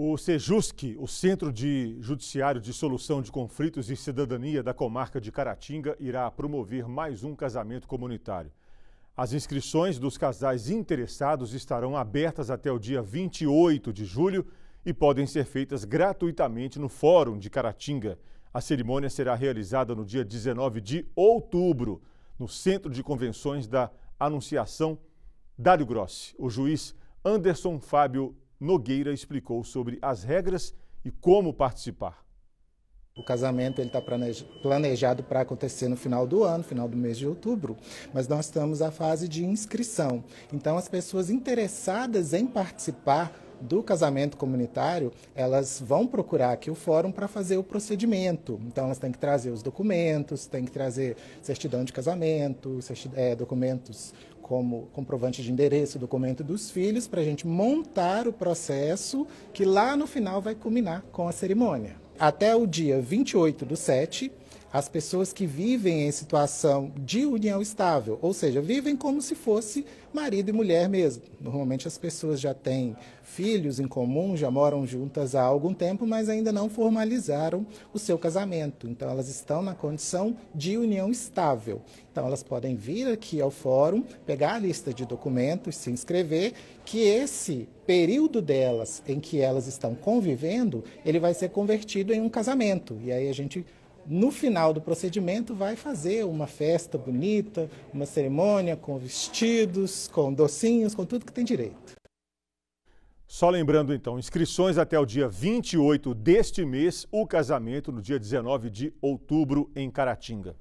O Sejusc, o Centro de Judiciário de Solução de Conflitos e Cidadania da comarca de Caratinga, irá promover mais um casamento comunitário. As inscrições dos casais interessados estarão abertas até o dia 28 de julho e podem ser feitas gratuitamente no Fórum de Caratinga. A cerimônia será realizada no dia 19 de outubro, no Centro de Convenções da Anunciação Dário Grossi. O juiz Anderson Fábio Nogueira explicou sobre as regras e como participar. O casamento está planejado para acontecer no final do ano, final do mês de outubro, mas nós estamos à fase de inscrição. Então, as pessoas interessadas em participar do casamento comunitário, elas vão procurar aqui o fórum para fazer o procedimento. Então, elas têm que trazer os documentos, têm que trazer certidão de casamento, é, documentos como comprovante de endereço, documento dos filhos, para a gente montar o processo que lá no final vai culminar com a cerimônia. Até o dia 28 do 7, as pessoas que vivem em situação de união estável, ou seja, vivem como se fosse marido e mulher mesmo. Normalmente as pessoas já têm filhos em comum, já moram juntas há algum tempo, mas ainda não formalizaram o seu casamento. Então elas estão na condição de união estável. Então elas podem vir aqui ao fórum, pegar a lista de documentos, se inscrever, que esse período delas em que elas estão convivendo, ele vai ser convertido em um casamento. E aí a gente no final do procedimento vai fazer uma festa bonita, uma cerimônia com vestidos, com docinhos, com tudo que tem direito. Só lembrando então, inscrições até o dia 28 deste mês, o casamento no dia 19 de outubro em Caratinga.